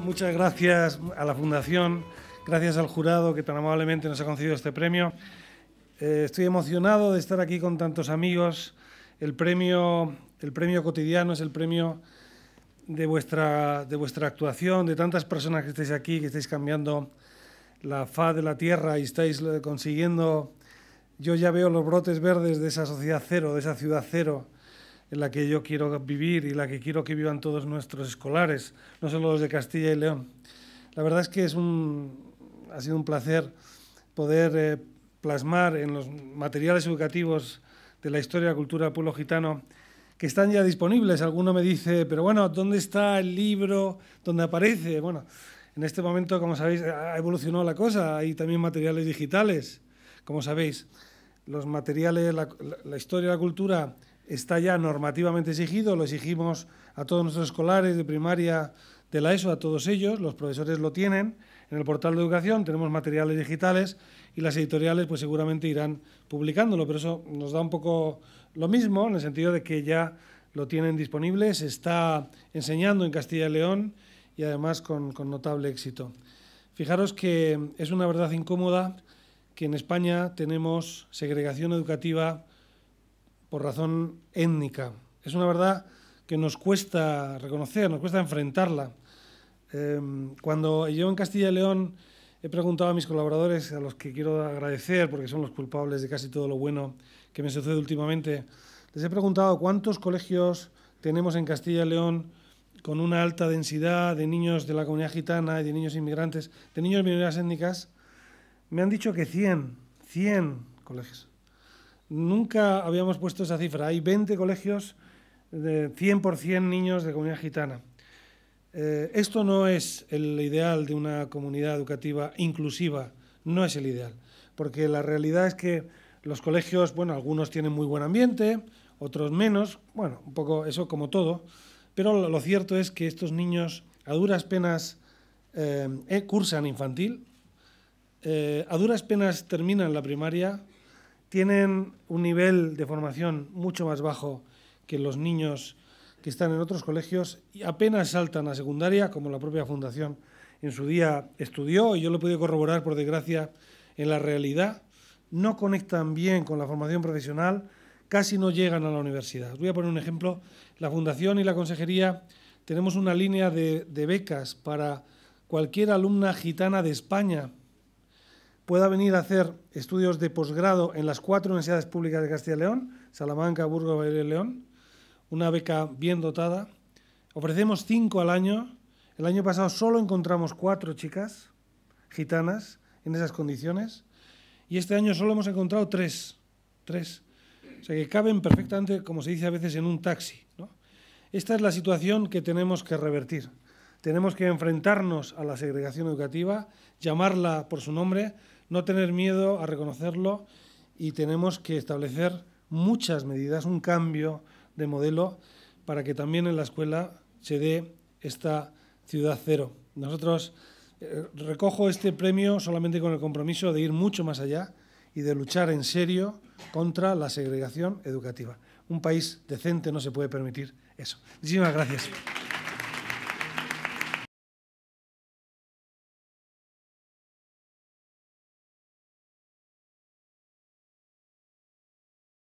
Muchas gracias a la Fundación, gracias al jurado que tan amablemente nos ha concedido este premio. Eh, estoy emocionado de estar aquí con tantos amigos. El premio, premio cotidiano es el premio de vuestra, de vuestra actuación, de tantas personas que estáis aquí, que estáis cambiando la faz de la tierra y estáis eh, consiguiendo... Yo ya veo los brotes verdes de esa sociedad cero, de esa ciudad cero, en la que yo quiero vivir y la que quiero que vivan todos nuestros escolares, no solo los de Castilla y León. La verdad es que es un, ha sido un placer poder eh, plasmar en los materiales educativos de la historia y cultura del pueblo gitano que están ya disponibles. Alguno me dice, pero bueno, ¿dónde está el libro? ¿Dónde aparece? Bueno, en este momento, como sabéis, ha evolucionado la cosa. Hay también materiales digitales, como sabéis. Los materiales, la, la historia y la cultura está ya normativamente exigido, lo exigimos a todos nuestros escolares de primaria, de la ESO, a todos ellos, los profesores lo tienen. En el portal de educación tenemos materiales digitales y las editoriales pues seguramente irán publicándolo, pero eso nos da un poco lo mismo, en el sentido de que ya lo tienen disponible, se está enseñando en Castilla y León y además con, con notable éxito. Fijaros que es una verdad incómoda que en España tenemos segregación educativa por razón étnica. Es una verdad que nos cuesta reconocer, nos cuesta enfrentarla. Em, cuando yo en Castilla y León he preguntado a mis colaboradores, a los que quiero agradecer porque son los culpables de casi todo lo bueno que me sucede últimamente, les he preguntado cuántos colegios tenemos en Castilla y León con una alta densidad de niños de la comunidad gitana y de niños inmigrantes, de niños de minorías étnicas, me han dicho que 100, 100 colegios. Nunca habíamos puesto esa cifra. Hay 20 colegios de 100% niños de comunidad gitana. Eh, esto no es el ideal de una comunidad educativa inclusiva, no es el ideal, porque la realidad es que los colegios, bueno, algunos tienen muy buen ambiente, otros menos, bueno, un poco eso como todo, pero lo, cierto es que estos niños a duras penas eh, eh, cursan infantil, a duras penas terminan la primaria tienen un nivel de formación mucho más bajo que los niños que están en otros colegios y apenas saltan a secundaria, como la propia Fundación en su día estudió, y yo lo he corroborar, por desgracia, en la realidad, no conectan bien con la formación profesional, casi no llegan a la universidad. voy a poner un ejemplo. La Fundación y la Consejería tenemos una línea de, de becas para cualquier alumna gitana de España pueda venir a hacer estudios de posgrado en las cuatro universidades públicas de Castilla y León, Salamanca, Burgos, Valladolid y León, una beca bien dotada. Ofrecemos cinco al año. El año pasado solo encontramos cuatro chicas gitanas en esas condiciones y este año solo hemos encontrado tres. Tres. O sea que caben perfectamente, como se dice a veces, en un taxi. Esta es la situación que tenemos que revertir. Tenemos que enfrentarnos a la segregación educativa, llamarla por su nombre, no tener miedo a reconocerlo y tenemos que establecer muchas medidas, un cambio de modelo para que también en la escuela se dé esta ciudad cero. Nosotros eh, recojo este premio solamente con el compromiso de ir mucho más allá y de luchar en serio contra la segregación educativa. Un país decente no se puede permitir eso. Muchísimas gracias.